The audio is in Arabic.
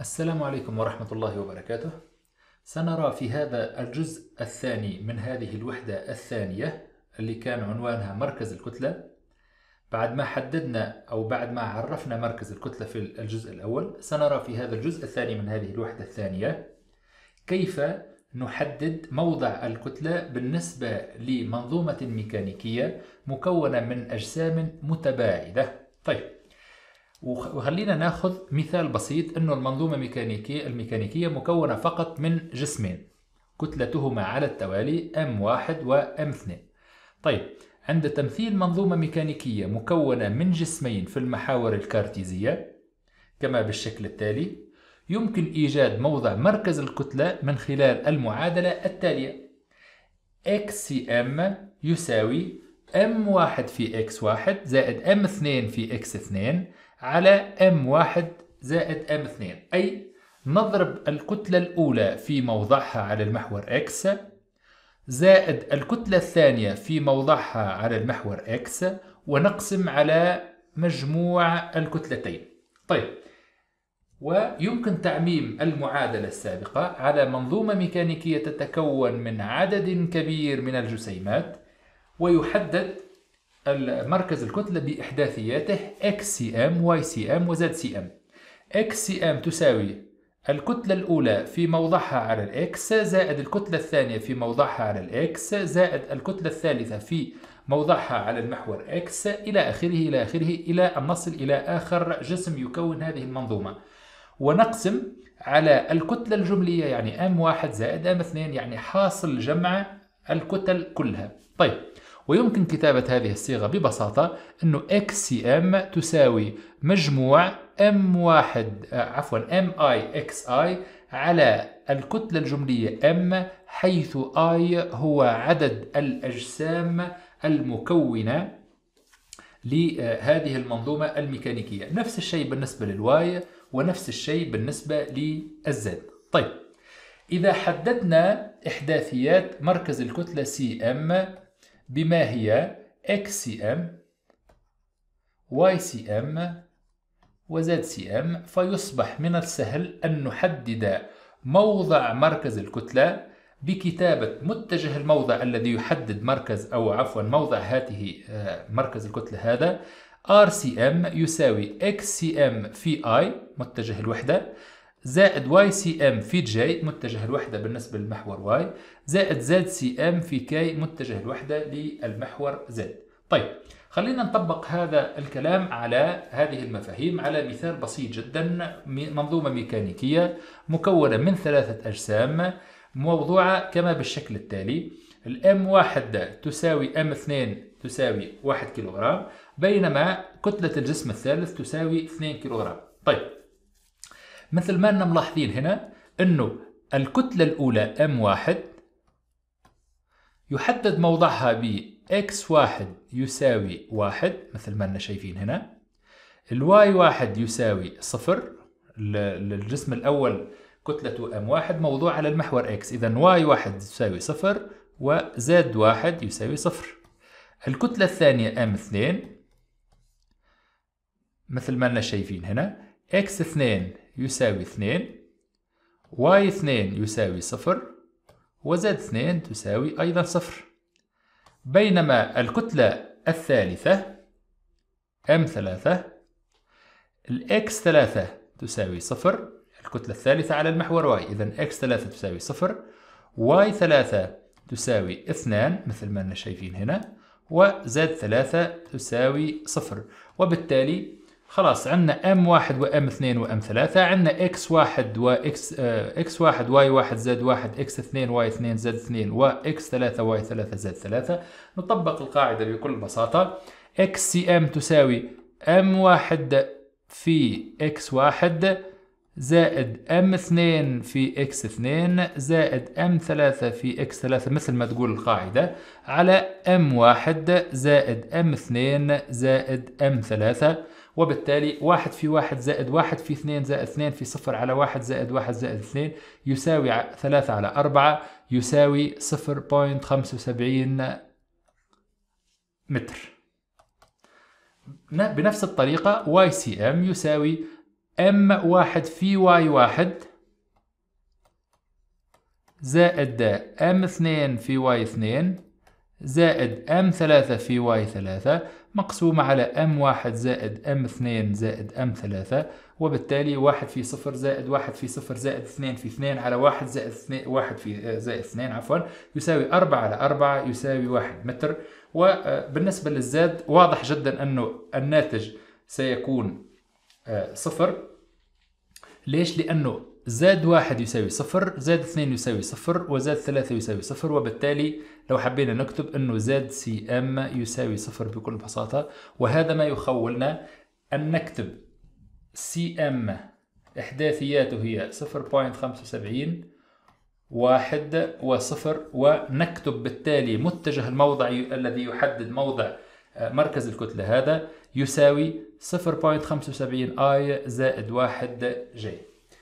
السلام عليكم ورحمة الله وبركاته سنرى في هذا الجزء الثاني من هذه الوحدة الثانية اللي كان عنوانها مركز الكتلة بعد ما حددنا أو بعد ما عرفنا مركز الكتلة في الجزء الأول سنرى في هذا الجزء الثاني من هذه الوحدة الثانية كيف نحدد موضع الكتلة بالنسبة لمنظومة ميكانيكية مكونة من أجسام متباعدة طيب وخلينا ناخذ مثال بسيط انه المنظومه الميكانيكيه الميكانيكيه مكونه فقط من جسمين كتلتهما على التوالي M1 و M2 طيب عند تمثيل منظومه ميكانيكيه مكونه من جسمين في المحاور الكارتيزيه كما بالشكل التالي يمكن ايجاد موضع مركز الكتله من خلال المعادله التاليه xm يساوي m1 في x1 زائد m2 في x2 على M1 زائد M2 أي نضرب الكتلة الأولى في موضعها على المحور X زائد الكتلة الثانية في موضعها على المحور X ونقسم على مجموع الكتلتين طيب ويمكن تعميم المعادلة السابقة على منظومة ميكانيكية تتكون من عدد كبير من الجسيمات ويحدد مركز الكتلة بإحداثياته اكس سي ام واي سي ام وزد سي ام اكس سي ام تساوي الكتلة الأولى في موضعها على الإكس زائد الكتلة الثانية في موضعها على الإكس زائد الكتلة الثالثة في موضعها على المحور إكس إلى آخره إلى آخره إلى أن نصل إلى آخر جسم يكون هذه المنظومة ونقسم على الكتلة الجملية يعني M1 زائد M2 يعني حاصل جمع الكتل كلها طيب ويمكن كتابة هذه الصيغة ببساطة أنه XCM تساوي مجموع M1 آه، عفوا MIXI على الكتلة الجملية M حيث I هو عدد الأجسام المكونة لهذه المنظومة الميكانيكية نفس الشيء بالنسبة للواي ونفس الشيء بالنسبة للزد طيب إذا حددنا إحداثيات مركز الكتلة CM بما هي XCM YCM وZCM فيصبح من السهل أن نحدد موضع مركز الكتلة بكتابة متجه الموضع الذي يحدد مركز أو عفوا موضع هاته آه، مركز الكتلة هذا RCM يساوي XCM في I متجه الوحدة زائد واي سي ام في جي متجه الوحدة بالنسبة للمحور واي زائد زد سي ام في كي متجه الوحدة للمحور زد طيب خلينا نطبق هذا الكلام على هذه المفاهيم على مثال بسيط جدا منظومة ميكانيكية مكونة من ثلاثة أجسام موضوعة كما بالشكل التالي الام واحد تساوي ام اثنين تساوي واحد كيلوغرام بينما كتلة الجسم الثالث تساوي اثنين كيلوغرام طيب مثل ما أننا ملاحظين هنا أنه الكتلة الأولى M1 يحدد موضعها ب X1 يساوي 1 مثل ما أننا شايفين هنا الواي 1 يساوي 0 الجسم الأول كتلته M1 موضوع على المحور X إذا واي 1 يساوي 0 وزد 1 يساوي 0 الكتلة الثانية M2 مثل ما أننا شايفين هنا X2 يساوي اثنين واي اثنين يساوي صفر وزد اثنين تساوي أيضا صفر بينما الكتلة الثالثة ام ثلاثة الاكس ثلاثة تساوي صفر الكتلة الثالثة على المحور واي إذا اكس ثلاثة تساوي صفر واي ثلاثة تساوي اثنان مثل ما أننا شايفين هنا وزد ثلاثة تساوي صفر وبالتالي خلاص عندنا ام آه، واحد وام اثنين وام ثلاثة عندنا اكس واحد واكس اه اكس واحد واي واحد زاد واحد اكس اثنين واي اثنين زاد اثنين واكس ثلاثة واي ثلاثة زاد ثلاثة نطبق القاعدة بكل بساطة اكس سي ام تساوي ام واحد في اكس واحد زائد ام اثنين في اكس اثنين زائد ام ثلاثة في اكس ثلاثة مثل ما تقول القاعدة على ام واحد زائد ام اثنين زائد ام ثلاثة وبالتالي واحد في واحد زائد واحد في اثنين زائد اثنين في صفر على واحد زائد واحد زائد اثنين يساوي ثلاثة على أربعة يساوي صفر بوينت خمسة وسبعين متر بنفس الطريقة واي سي ام يساوي ام واحد في واي واحد زائد ام اثنين في واي اثنين زائد ام ثلاثة في واي ثلاثة مقسومة على ام واحد زائد ام اثنين زائد ام ثلاثة وبالتالي واحد في صفر زائد واحد في صفر زائد اثنين في اثنين على واحد زائد اثنين واحد في آه، زائد اثنين عفوا يساوي أربعة على أربعة يساوي واحد متر وبالنسبة آه، للزاد واضح جدا أنه الناتج سيكون آه، صفر ليش؟ لأنه زاد واحد يساوي صفر زاد اثنين يساوي صفر وزاد ثلاثة يساوي صفر وبالتالي لو حبينا نكتب أنه زاد سي أم يساوي صفر بكل بساطة وهذا ما يخولنا أن نكتب سي أم إحداثياته هي 0.75 واحد وصفر ونكتب بالتالي متجه الموضع الذي يحدد موضع آه، مركز الكتلة هذا يساوي 0.75 I زائد واحد j